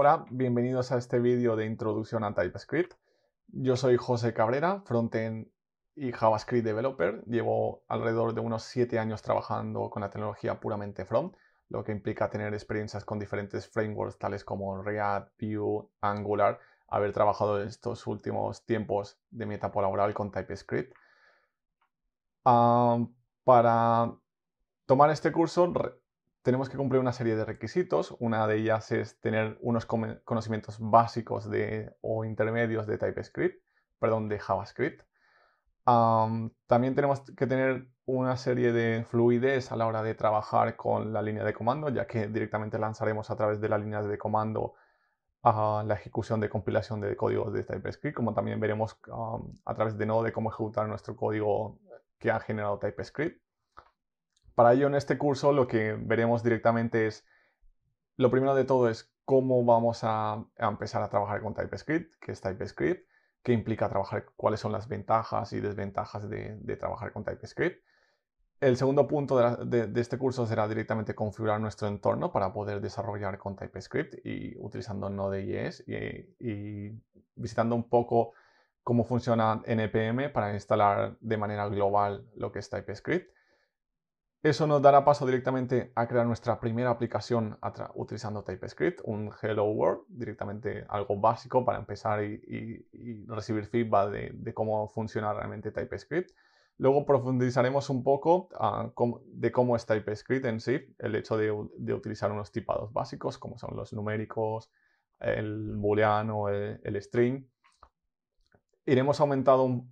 Hola, bienvenidos a este vídeo de introducción a TypeScript. Yo soy José Cabrera, frontend y JavaScript developer. Llevo alrededor de unos 7 años trabajando con la tecnología puramente front, lo que implica tener experiencias con diferentes frameworks tales como React, Vue, Angular, haber trabajado en estos últimos tiempos de mi etapa laboral con TypeScript. Ah, para tomar este curso tenemos que cumplir una serie de requisitos. Una de ellas es tener unos conocimientos básicos de, o intermedios de TypeScript, perdón, de JavaScript. también tenemos que tener una serie de fluidez a la hora de trabajar con la línea de comando, ya que directamente lanzaremos a través de la línea de comando la ejecución de compilación de códigos de TypeScript, como también veremos a través de Node cómo ejecutar nuestro código que ha generado TypeScript. Para ello, en este curso lo que veremos directamente es, lo primero de todo es cómo vamos a, empezar a trabajar con TypeScript, qué es TypeScript, qué implica trabajar, cuáles son las ventajas y desventajas de, trabajar con TypeScript. El segundo punto de, este curso será directamente configurar nuestro entorno para poder desarrollar con TypeScript y utilizando Node.js y visitando un poco cómo funciona NPM para instalar de manera global lo que es TypeScript. Eso nos dará paso directamente a crear nuestra primera aplicación utilizando TypeScript, un Hello World, directamente algo básico para empezar y, recibir feedback de, cómo funciona realmente TypeScript. Luego profundizaremos un poco ah, de cómo es TypeScript en sí, el hecho de, utilizar unos tipados básicos como son los numéricos, el booleano, el, string. Iremos aumentando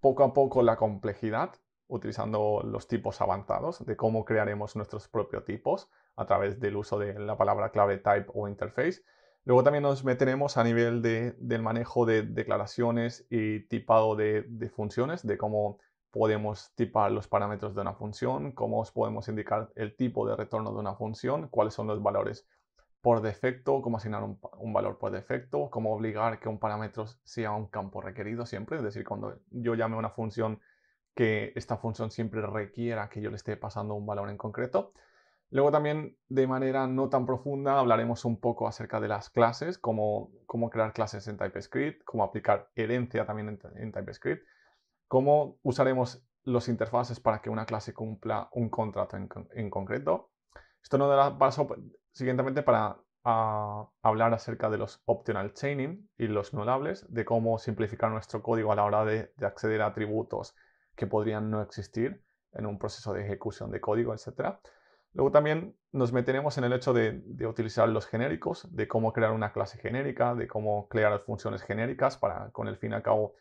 poco a poco la complejidad utilizando los tipos avanzados, de cómo crearemos nuestros propios tipos a través del uso de la palabra clave type o interface. Luego también nos meteremos a nivel del manejo de declaraciones y tipado de, funciones, de cómo podemos tipar los parámetros de una función, cómo os podemos indicar el tipo de retorno de una función, cuáles son los valores por defecto, cómo asignar un, un valor por defecto, cómo obligar que un parámetro sea un campo requerido siempre, es decir, cuando yo llame a una función que esta función siempre requiera que yo le esté pasando un valor en concreto. Luego también de manera no tan profunda hablaremos un poco acerca de las clases, cómo, cómo crear clases en TypeScript, cómo aplicar herencia también en, TypeScript, cómo usaremos los interfaces para que una clase cumpla un contrato en, concreto. Esto nos dará paso pues, siguientemente para ah, hablar acerca de los optional chaining y los nullables, de cómo simplificar nuestro código a la hora de acceder a atributos que podrían no existir en un proceso de ejecución de código, etc. Luego también nos meteremos en el hecho de, de utilizar los genéricos, de cómo crear una clase genérica, de cómo crear funciones genéricas para con el fin y al cabo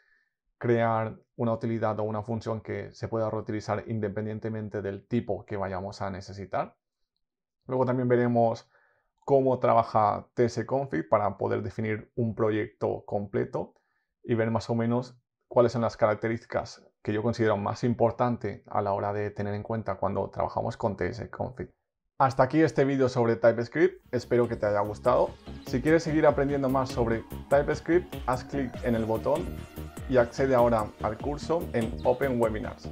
crear una utilidad o una función que se pueda reutilizar independientemente del tipo que vayamos a necesitar. Luego también veremos cómo trabaja tsconfig para poder definir un proyecto completo y ver más o menos cuáles son las características que yo considero más importante a la hora de tener en cuenta cuando trabajamos con tsconfig. Hasta aquí este vídeo sobre TypeScript, espero que te haya gustado. Si quieres seguir aprendiendo más sobre TypeScript, haz clic en el botón y accede ahora al curso en Open Webinars.